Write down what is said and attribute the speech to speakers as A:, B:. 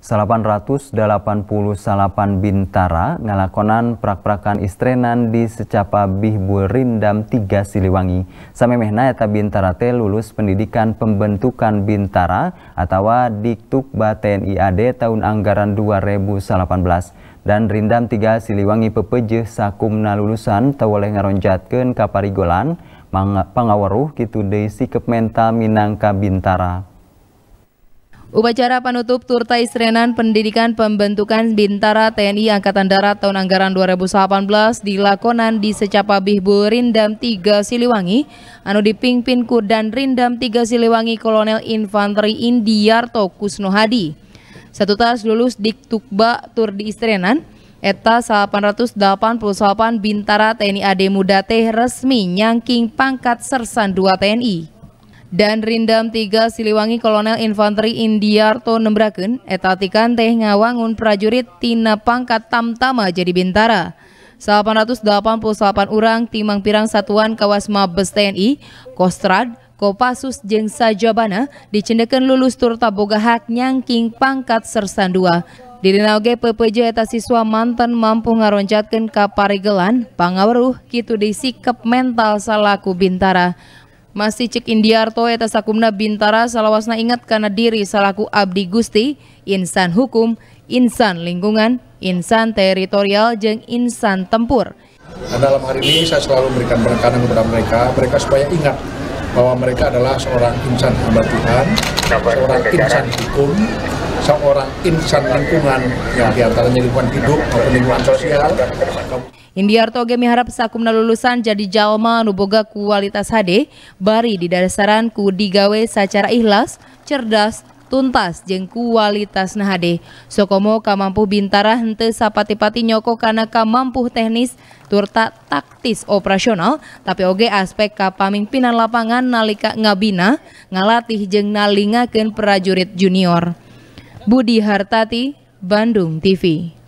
A: 888 bintara ngalakonan prak-prakan istrenan di secapa bihbul rindam tiga Siliwangi. Samemehna eta bintara teh lulus pendidikan pembentukan bintara atau diktuk TNI AD tahun anggaran 2018 dan rindam tiga Siliwangi pepejeh sakumna lulusan tawoleh oleh kapari kaparigolan pangaweruh kitu deui sikep mental minangka bintara.
B: Upacara penutup Turtai Serenan Pendidikan Pembentukan Bintara TNI Angkatan Darat tahun anggaran 2018 dilakonan di Secapabih Bu Rindam 3 Siliwangi, anu dipimpin Kudan Rindam 3 Siliwangi Kolonel Infanteri Indiarto Kusnohadi. Satu tas lulus Diktukba Tur di Istrenan, Eta 888 Bintara TNI AD Muda teh resmi nyangking pangkat Sersan 2 TNI dan Rindam 3 Siliwangi Kolonel Infanteri Indiarto Nembraken etatikan teh ngawangun prajurit tina pangkat tamtama jadi bintara 888 orang timang pirang satuan kawas Mabes TNI Kostrad Kopassus Jengsa sajabana dicendekan lulus turta boga hak nyangking pangkat sersan 2 Rinauge PPJ eta siswa mantan mampu ngaroncatkan kaparigelan pangaweruh kitu disikap mental salaku bintara masih cek Indiarto eta sakumna bintara salawasna ingat karena diri salaku abdi Gusti, insan hukum, insan lingkungan, insan teritorial, jeng insan tempur.
C: Dan dalam hari ini saya selalu memberikan penekanan kepada mereka, mereka supaya ingat bahwa mereka adalah seorang insan hamba Tuhan, seorang insan hukum, seorang insan lingkungan yang diantaranya lingkungan hidup maupun lingkungan sosial.
B: Indiarto Gemi harap sakumna lulusan jadi jalma nuboga kualitas HD bari didasarkan ku digawe secara ikhlas, cerdas, tuntas jeng kualitas na HD. Sokomo Kamampuh bintara hente sapati-pati nyoko karena Kamampuh teknis turta taktis operasional tapi oge aspek kapamimpinan lapangan nalika ngabina ngalatih jeng nalingaken prajurit junior. Budi Hartati, Bandung TV.